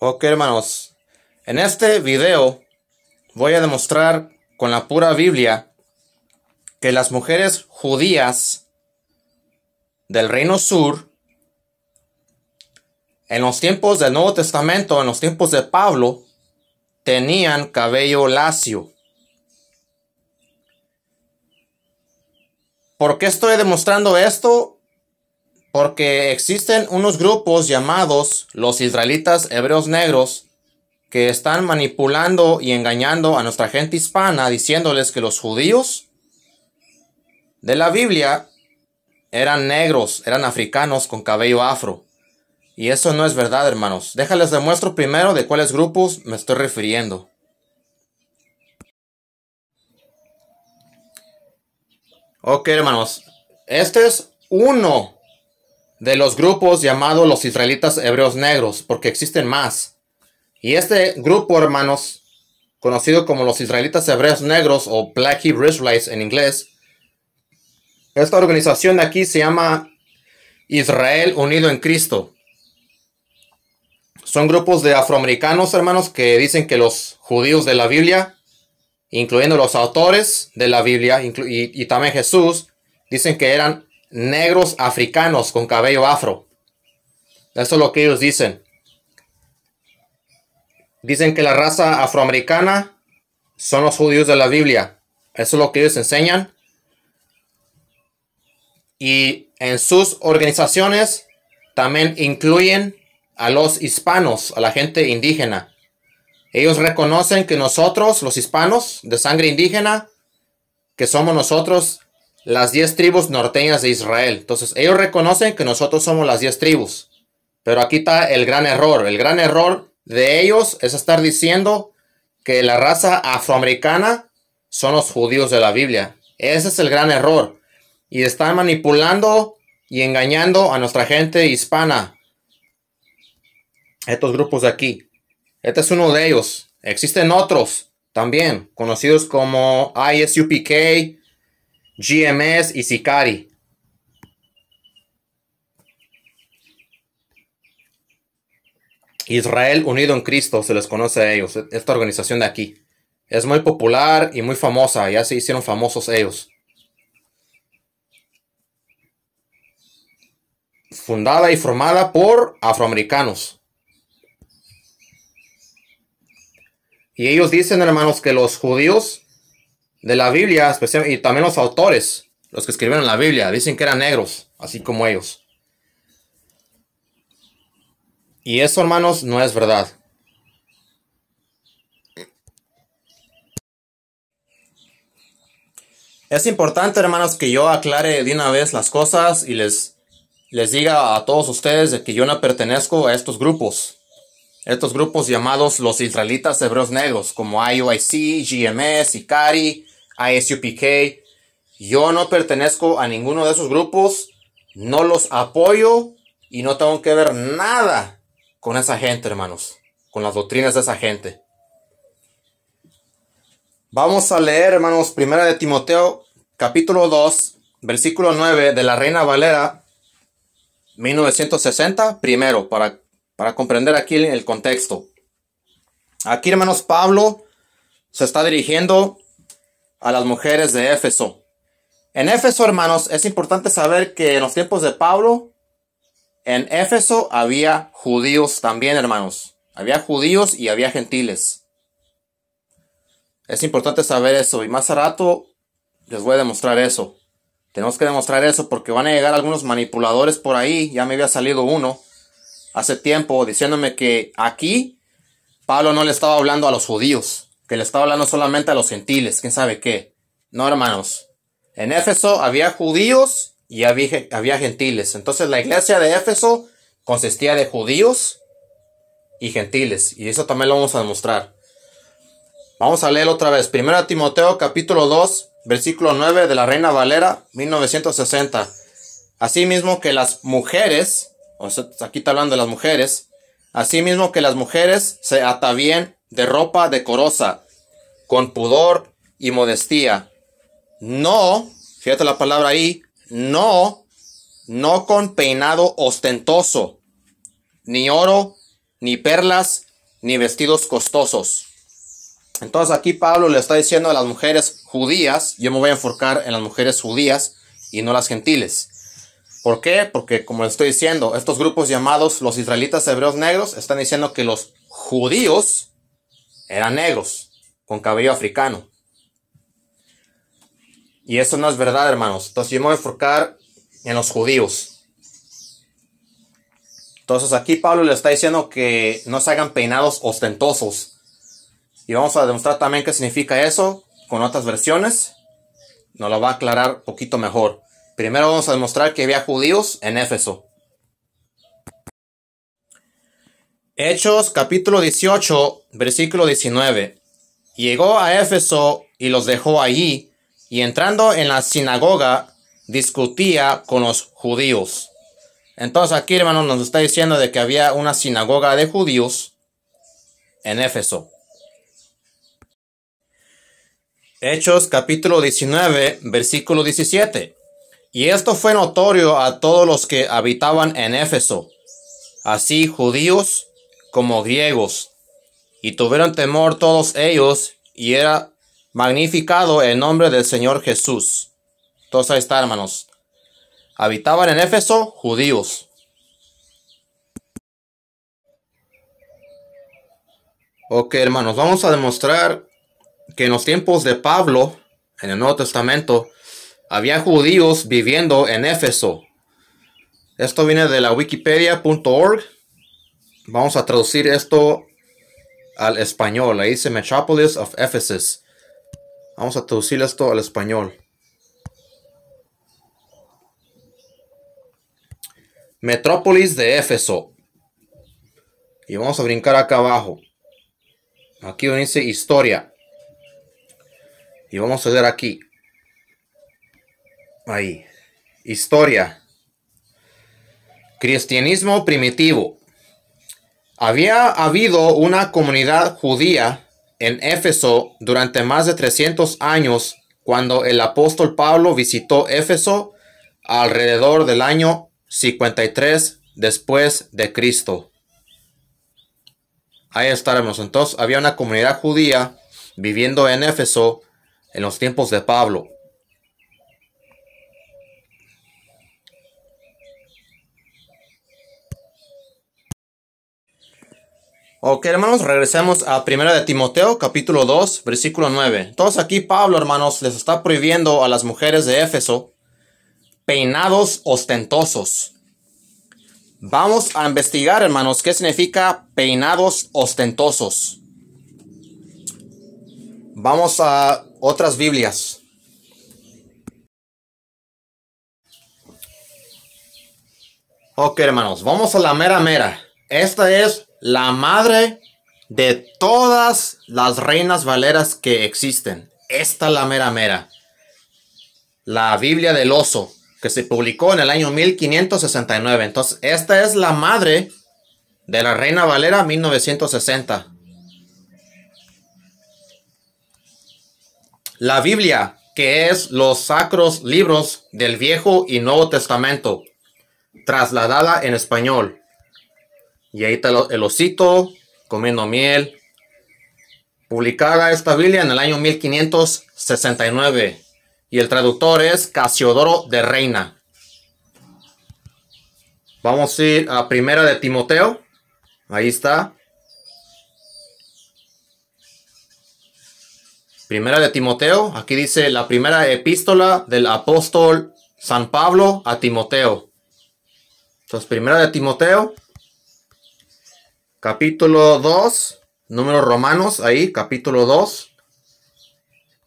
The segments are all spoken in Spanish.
Ok hermanos, en este video voy a demostrar con la pura Biblia que las mujeres judías del Reino Sur en los tiempos del Nuevo Testamento, en los tiempos de Pablo, tenían cabello lacio. ¿Por qué estoy demostrando esto? Porque existen unos grupos llamados los israelitas hebreos negros que están manipulando y engañando a nuestra gente hispana diciéndoles que los judíos de la Biblia eran negros, eran africanos con cabello afro. Y eso no es verdad, hermanos. Déjales demuestro primero de cuáles grupos me estoy refiriendo. Ok, hermanos. Este es uno de los grupos llamados los israelitas hebreos negros, porque existen más. Y este grupo, hermanos, conocido como los israelitas hebreos negros o Black Hebrew Israelites en inglés, esta organización de aquí se llama Israel Unido en Cristo. Son grupos de afroamericanos, hermanos, que dicen que los judíos de la Biblia, incluyendo los autores de la Biblia y, y también Jesús, dicen que eran negros africanos con cabello afro. Eso es lo que ellos dicen. Dicen que la raza afroamericana son los judíos de la Biblia. Eso es lo que ellos enseñan. Y en sus organizaciones también incluyen a los hispanos, a la gente indígena. Ellos reconocen que nosotros, los hispanos de sangre indígena, que somos nosotros las diez tribus norteñas de Israel. Entonces, ellos reconocen que nosotros somos las diez tribus. Pero aquí está el gran error. El gran error de ellos es estar diciendo que la raza afroamericana son los judíos de la Biblia. Ese es el gran error. Y están manipulando y engañando a nuestra gente hispana. Estos grupos de aquí. Este es uno de ellos. Existen otros también, conocidos como ISUPK, GMS y Sicari. Israel Unido en Cristo se les conoce a ellos, esta organización de aquí. Es muy popular y muy famosa, ya se hicieron famosos ellos. Fundada y formada por afroamericanos. Y ellos dicen, hermanos, que los judíos de la Biblia, especialmente, y también los autores, los que escribieron la Biblia, dicen que eran negros, así como ellos. Y eso, hermanos, no es verdad. Es importante, hermanos, que yo aclare de una vez las cosas y les, les diga a todos ustedes de que yo no pertenezco a estos grupos. Estos grupos llamados los israelitas hebreos negros, como IOIC, GMS, ICARI a SUPK. Yo no pertenezco a ninguno de esos grupos, no los apoyo y no tengo que ver nada con esa gente, hermanos, con las doctrinas de esa gente. Vamos a leer, hermanos, primera de Timoteo, capítulo 2, versículo 9 de la Reina Valera, 1960, primero, para, para comprender aquí el contexto. Aquí, hermanos, Pablo se está dirigiendo a las mujeres de Éfeso. En Éfeso, hermanos, es importante saber que en los tiempos de Pablo, en Éfeso había judíos también, hermanos. Había judíos y había gentiles. Es importante saber eso y más a rato les voy a demostrar eso. Tenemos que demostrar eso porque van a llegar algunos manipuladores por ahí. Ya me había salido uno hace tiempo diciéndome que aquí Pablo no le estaba hablando a los judíos que le estaba hablando solamente a los gentiles, quién sabe qué. No, hermanos. En Éfeso había judíos y había, gentiles. Entonces la iglesia de Éfeso consistía de judíos y gentiles. Y eso también lo vamos a demostrar. Vamos a leer otra vez. 1 Timoteo capítulo 2, versículo 9 de la Reina Valera, 1960. Asimismo que las mujeres, o sea, aquí está hablando de las mujeres, asimismo que las mujeres se atavíen de ropa decorosa, con pudor y modestia. No, fíjate la palabra ahí, no, no con peinado ostentoso, ni oro, ni perlas, ni vestidos costosos. Entonces aquí Pablo le está diciendo a las mujeres judías, yo me voy a enfocar en las mujeres judías y no las gentiles. ¿Por qué? Porque como le estoy diciendo, estos grupos llamados los israelitas hebreos negros están diciendo que los judíos eran negros, con cabello africano. Y eso no es verdad, hermanos. Entonces yo me voy a enfocar en los judíos. Entonces aquí Pablo le está diciendo que no se hagan peinados ostentosos. Y vamos a demostrar también qué significa eso con otras versiones. Nos lo va a aclarar un poquito mejor. Primero vamos a demostrar que había judíos en Éfeso. Hechos capítulo 18, versículo 19. Llegó a Éfeso y los dejó allí, y entrando en la sinagoga, discutía con los judíos. Entonces aquí, hermanos, nos está diciendo de que había una sinagoga de judíos en Éfeso. Hechos capítulo 19, versículo 17. Y esto fue notorio a todos los que habitaban en Éfeso, así judíos como griegos, y tuvieron temor todos ellos, y era magnificado el nombre del Señor Jesús. Entonces ahí está, hermanos. Habitaban en Éfeso judíos. Ok, hermanos, vamos a demostrar que en los tiempos de Pablo, en el Nuevo Testamento, había judíos viviendo en Éfeso. Esto viene de la wikipedia.org. Vamos a traducir esto al español. Ahí dice Metropolis of Ephesus. Vamos a traducir esto al español. Metrópolis de Éfeso. Y vamos a brincar acá abajo. Aquí dice historia. Y vamos a ver aquí. Ahí. Historia. Cristianismo primitivo. Había habido una comunidad judía en Éfeso durante más de 300 años cuando el apóstol Pablo visitó Éfeso alrededor del año 53 después de Cristo. Ahí estaremos. Entonces había una comunidad judía viviendo en Éfeso en los tiempos de Pablo. Ok, hermanos, regresemos a 1 de Timoteo, capítulo 2, versículo 9. Entonces aquí Pablo, hermanos, les está prohibiendo a las mujeres de Éfeso peinados ostentosos. Vamos a investigar, hermanos, qué significa peinados ostentosos. Vamos a otras Biblias. Ok, hermanos, vamos a la mera mera. Esta es la madre de todas las reinas valeras que existen. Esta la mera mera. La Biblia del Oso, que se publicó en el año 1569. Entonces, esta es la madre de la Reina Valera 1960. La Biblia, que es los sacros libros del Viejo y Nuevo Testamento, trasladada en español. Y ahí está el osito comiendo miel. Publicada esta Biblia en el año 1569 y el traductor es Casiodoro de Reina. Vamos a ir a primera de Timoteo. Ahí está. Primera de Timoteo. Aquí dice la primera epístola del apóstol San Pablo a Timoteo. Entonces, primera de Timoteo capítulo 2, números romanos, ahí, capítulo 2.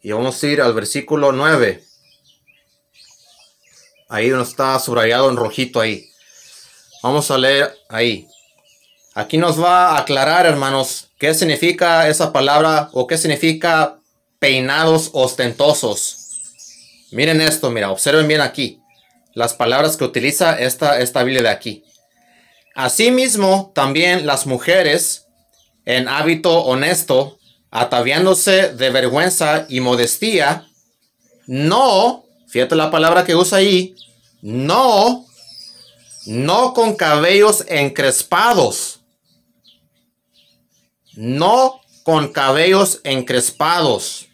Y vamos a ir al versículo 9. Ahí donde está subrayado en rojito ahí. Vamos a leer ahí. Aquí nos va a aclarar, hermanos, qué significa esa palabra o qué significa peinados ostentosos. Miren esto, mira, observen bien aquí. Las palabras que utiliza esta, esta Biblia de aquí. Asimismo, también las mujeres, en hábito honesto, ataviándose de vergüenza y modestia, no, fíjate la palabra que usa ahí, no, no con cabellos encrespados, no con cabellos encrespados,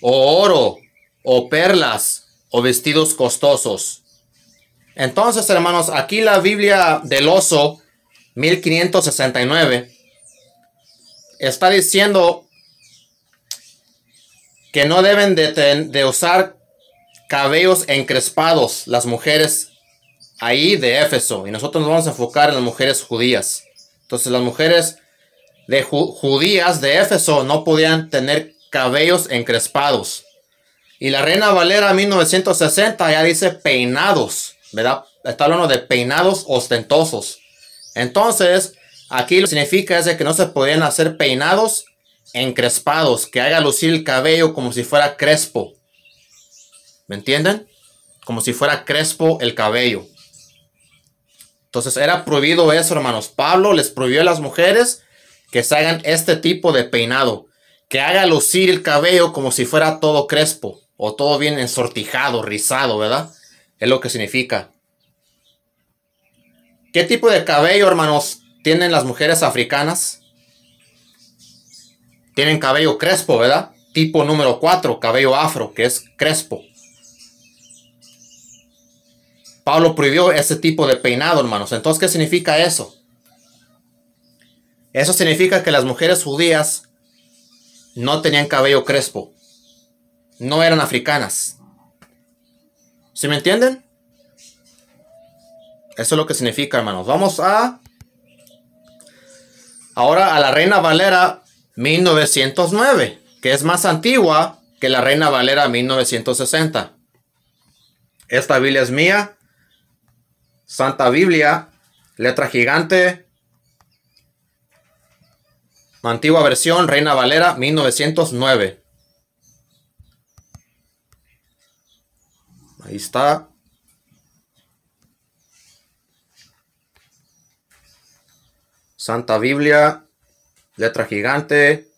o oro, o perlas, o vestidos costosos entonces, hermanos, aquí la Biblia del oso, 1569, está diciendo que no deben de, usar cabellos encrespados las mujeres ahí de Éfeso. Y nosotros nos vamos a enfocar en las mujeres judías. Entonces, las mujeres de judías de Éfeso no podían tener cabellos encrespados. Y la Reina Valera 1960 ya dice peinados. ¿verdad? Está hablando de peinados ostentosos. Entonces, aquí lo que significa es que no se podían hacer peinados encrespados, que haga lucir el cabello como si fuera crespo. ¿Me entienden? Como si fuera crespo el cabello. Entonces era prohibido eso, hermanos. Pablo les prohibió a las mujeres que se hagan este tipo de peinado, que haga lucir el cabello como si fuera todo crespo o todo bien ensortijado, rizado, ¿verdad? Es lo que significa. ¿Qué tipo de cabello, hermanos, tienen las mujeres africanas? Tienen cabello crespo, ¿verdad? Tipo número 4, cabello afro, que es crespo. Pablo prohibió ese tipo de peinado, hermanos. Entonces, ¿qué significa eso? Eso significa que las mujeres judías no tenían cabello crespo. No eran africanas. ¿Sí me entienden? Eso es lo que significa, hermanos. Vamos a... Ahora a la Reina Valera 1909, que es más antigua que la Reina Valera 1960. Esta Biblia es mía. Santa Biblia, letra gigante. Antigua versión, Reina Valera 1909. Ahí está. Santa Biblia, letra gigante,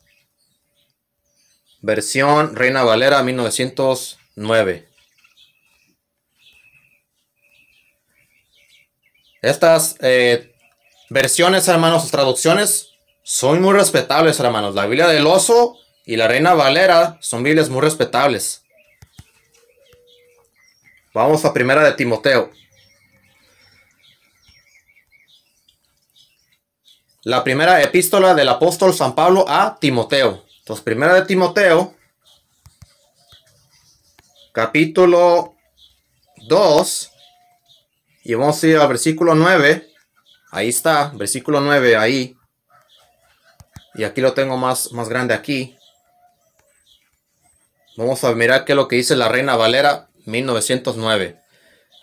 versión Reina Valera 1909. Estas eh, versiones, hermanos, traducciones son muy respetables, hermanos. La Biblia del Oso y la Reina Valera son Biblias muy respetables. Vamos a primera de Timoteo. La primera epístola del apóstol San Pablo a Timoteo. Entonces, primera de Timoteo, capítulo 2, y vamos a ir al versículo 9. Ahí está, versículo 9, ahí. Y aquí lo tengo más, más grande aquí. Vamos a mirar qué es lo que dice la reina Valera 1909.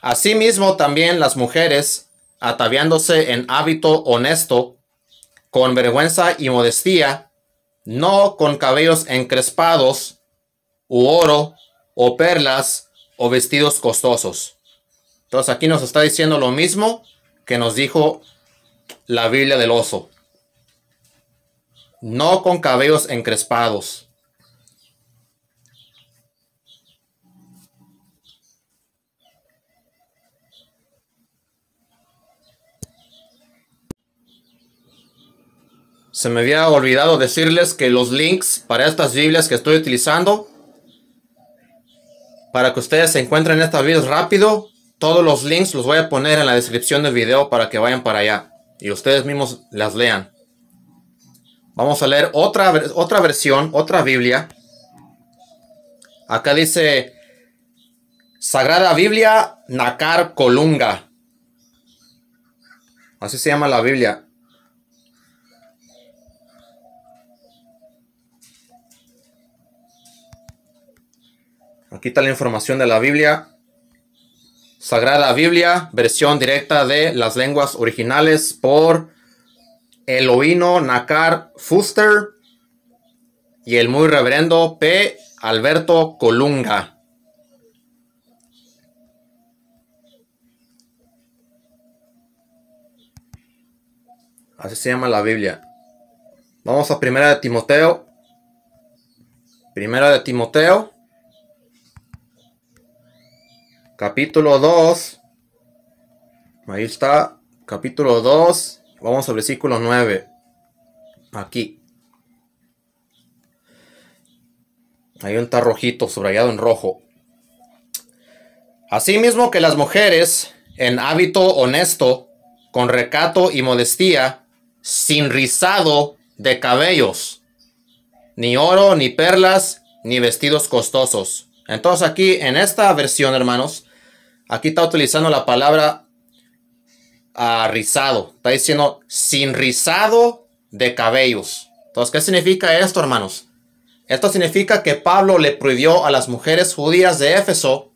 Asimismo, también las mujeres, ataviándose en hábito honesto, con vergüenza y modestia, no con cabellos encrespados, u oro, o perlas, o vestidos costosos. Entonces aquí nos está diciendo lo mismo que nos dijo la Biblia del oso. No con cabellos encrespados. Se me había olvidado decirles que los links para estas Biblias que estoy utilizando, para que ustedes se encuentren estas Biblias rápido, todos los links los voy a poner en la descripción del video para que vayan para allá y ustedes mismos las lean. Vamos a leer otra, otra versión, otra Biblia. Acá dice Sagrada Biblia Nacar Colunga. Así se llama la Biblia. Aquí está la información de la Biblia. Sagrada Biblia, versión directa de las lenguas originales por Elohino Nacar Fuster y el muy reverendo P. Alberto Colunga. Así se llama la Biblia. Vamos a Primera de Timoteo. Primera de Timoteo. capítulo 2. Ahí está, capítulo 2. Vamos al versículo 9. Aquí. Ahí está rojito, subrayado en rojo. Asimismo que las mujeres, en hábito honesto, con recato y modestia, sin rizado de cabellos, ni oro, ni perlas, ni vestidos costosos. Entonces aquí en esta versión, hermanos, Aquí está utilizando la palabra ah, rizado. Está diciendo sin rizado de cabellos. Entonces, ¿qué significa esto, hermanos? Esto significa que Pablo le prohibió a las mujeres judías de Éfeso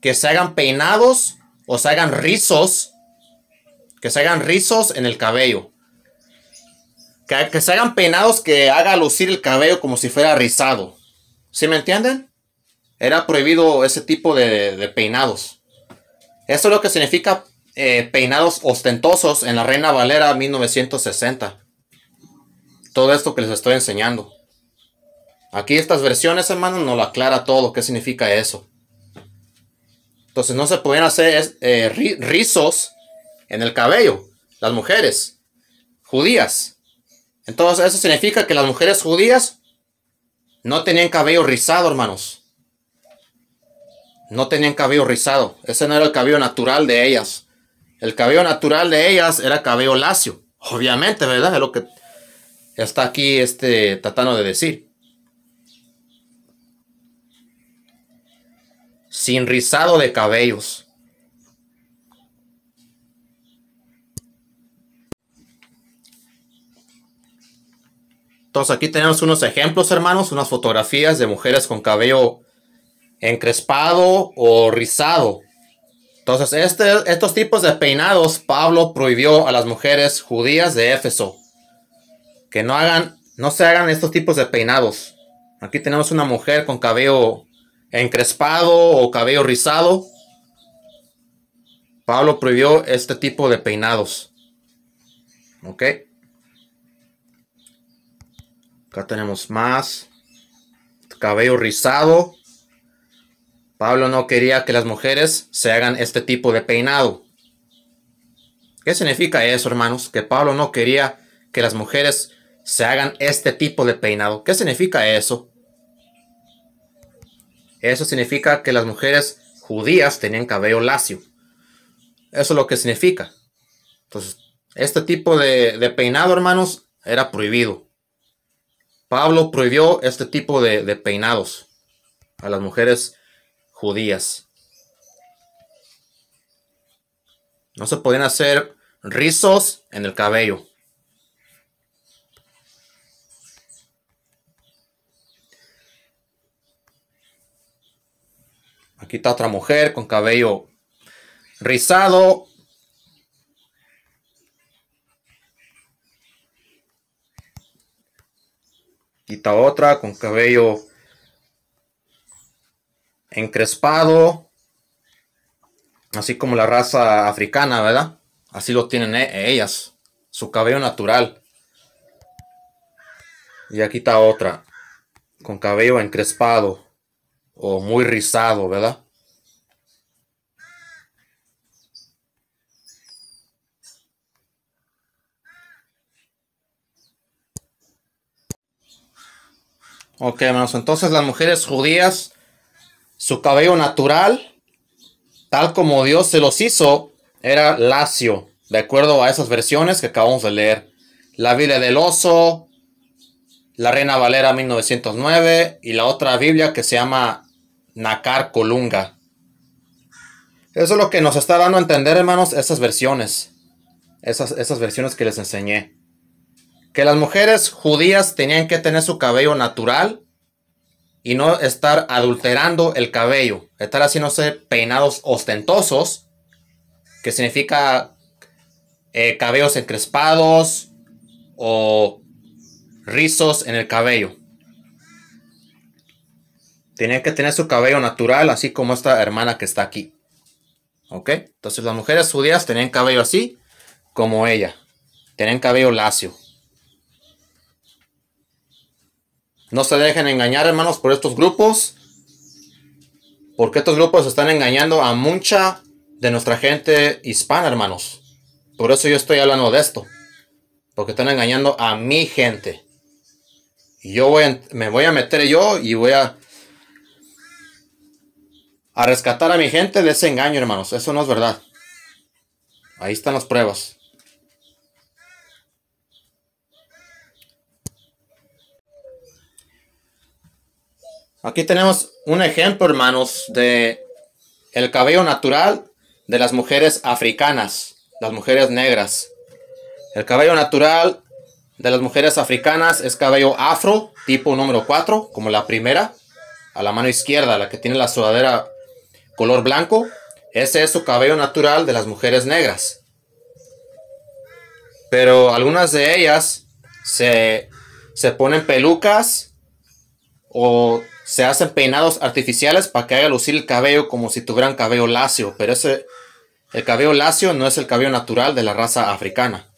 que se hagan peinados o se hagan rizos, que se hagan rizos en el cabello. Que, se hagan peinados que haga lucir el cabello como si fuera rizado. ¿Sí me entienden? Era prohibido ese tipo de peinados. Eso es lo que significa eh, peinados ostentosos en la Reina Valera 1960. Todo esto que les estoy enseñando. Aquí estas versiones, hermanos nos lo aclara todo, qué significa eso. Entonces no se pueden hacer eh, rizos en el cabello, las mujeres judías. Entonces eso significa que las mujeres judías no tenían cabello rizado, hermanos no tenían cabello rizado. Ese no era el cabello natural de ellas. El cabello natural de ellas era cabello lacio. Obviamente, ¿verdad? Es lo que está aquí este tratando de decir. Sin rizado de cabellos. Entonces aquí tenemos unos ejemplos, hermanos, unas fotografías de mujeres con cabello encrespado o rizado. Entonces, este, estos tipos de peinados Pablo prohibió a las mujeres judías de Éfeso que no hagan, no se hagan estos tipos de peinados. Aquí tenemos una mujer con cabello encrespado o cabello rizado. Pablo prohibió este tipo de peinados. ¿Ok? Acá tenemos más. Cabello rizado. Pablo no quería que las mujeres se hagan este tipo de peinado. ¿Qué significa eso, hermanos? Que Pablo no quería que las mujeres se hagan este tipo de peinado. ¿Qué significa eso? Eso significa que las mujeres judías tenían cabello lacio. Eso es lo que significa. Entonces, este tipo de, peinado, hermanos, era prohibido. Pablo prohibió este tipo de, de peinados a las mujeres judías. No se pueden hacer rizos en el cabello. Aquí está otra mujer con cabello rizado. Aquí está otra con cabello encrespado, así como la raza africana, ¿verdad? Así lo tienen eh, ellas, su cabello natural. Y aquí está otra, con cabello encrespado o muy rizado, ¿verdad? Ok, hermanos, entonces las mujeres judías su cabello natural, tal como Dios se los hizo, era lacio, de acuerdo a esas versiones que acabamos de leer. La Biblia del Oso, la Reina Valera 1909 y la otra Biblia que se llama Nacar Colunga. Eso es lo que nos está dando a entender, hermanos, esas versiones. Esas, esas versiones que les enseñé. Que las mujeres judías tenían que tener su cabello natural y no estar adulterando el cabello, estar haciéndose peinados ostentosos, que significa eh, cabellos encrespados o rizos en el cabello. Tienen que tener su cabello natural, así como esta hermana que está aquí. ¿Ok? Entonces las mujeres judías tenían cabello así como ella. Tenían cabello lacio. No se dejen engañar, hermanos, por estos grupos. Porque estos grupos están engañando a mucha de nuestra gente hispana, hermanos. Por eso yo estoy hablando de esto. Porque están engañando a mi gente. Y yo me voy a meter yo y voy a, a rescatar a mi gente de ese engaño, hermanos. Eso no es verdad. Ahí están las pruebas. Aquí tenemos un ejemplo, hermanos, de el cabello natural de las mujeres africanas, las mujeres negras. El cabello natural de las mujeres africanas es cabello afro, tipo número 4, como la primera, a la mano izquierda, la que tiene la sudadera color blanco. Ese es su cabello natural de las mujeres negras. Pero algunas de ellas se, se ponen pelucas o se hacen peinados artificiales para que haga lucir el cabello como si tuvieran cabello lacio, pero ese el cabello lacio no es el cabello natural de la raza africana.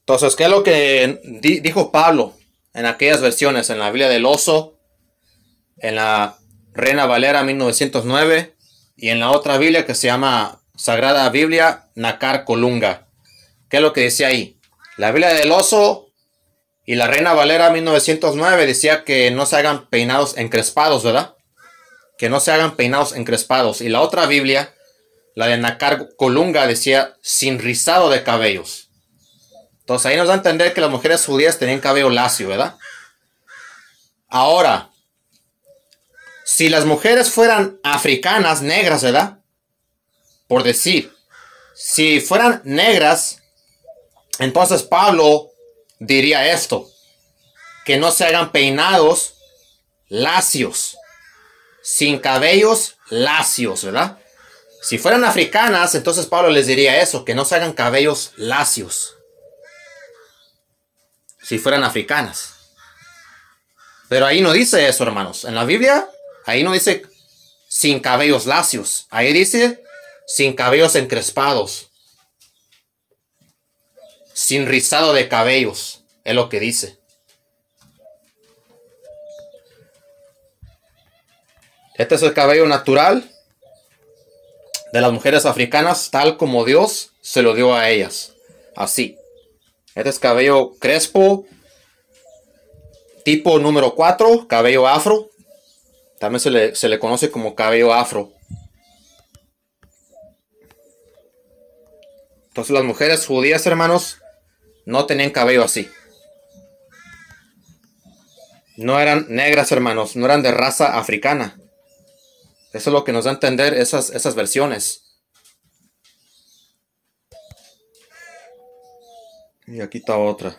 Entonces, ¿qué es lo que dijo Pablo en aquellas versiones? En la Biblia del Oso, en la Reina Valera 1909 y en la otra Biblia que se llama Sagrada Biblia Nacar Colunga. ¿Qué es lo que decía ahí? La Biblia del Oso y la Reina Valera 1909 decía que no se hagan peinados encrespados, ¿verdad? Que no se hagan peinados encrespados. Y la otra Biblia, la de Nacar Colunga, decía sin rizado de cabellos. Entonces ahí nos da a entender que las mujeres judías tenían cabello lacio, ¿verdad? Ahora, si las mujeres fueran africanas, negras, ¿verdad? Por decir, si fueran negras, entonces Pablo diría esto, que no se hagan peinados lacios, sin cabellos lacios, ¿verdad? Si fueran africanas, entonces Pablo les diría eso, que no se hagan cabellos lacios. Si fueran africanas. Pero ahí no dice eso, hermanos. En la Biblia, ahí no dice sin cabellos lacios. Ahí dice sin cabellos encrespados sin rizado de cabellos, es lo que dice. Este es el cabello natural de las mujeres africanas, tal como Dios se lo dio a ellas. Así. Este es cabello crespo, tipo número 4, cabello afro. También se le, se le conoce como cabello afro. Entonces las mujeres judías, hermanos, no tenían cabello así. No eran negras, hermanos, no eran de raza africana. Eso es lo que nos da a entender esas, esas versiones. Y aquí está otra.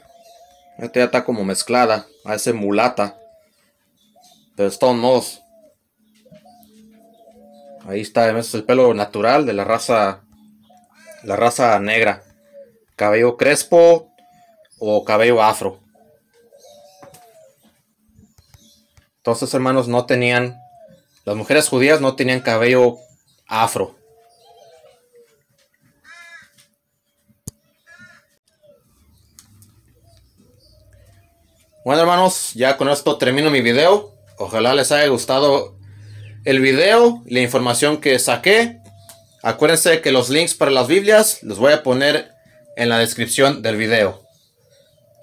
Esta ya está como mezclada. A ese mulata. Pero todos modos. Ahí está, ese es el pelo natural de la raza. La raza negra. Cabello crespo o cabello afro. entonces hermanos no tenían, las mujeres judías no tenían cabello afro. Bueno hermanos, ya con esto termino mi video. Ojalá les haya gustado el video, la información que saqué. Acuérdense que los links para las Biblias los voy a poner en la descripción del video.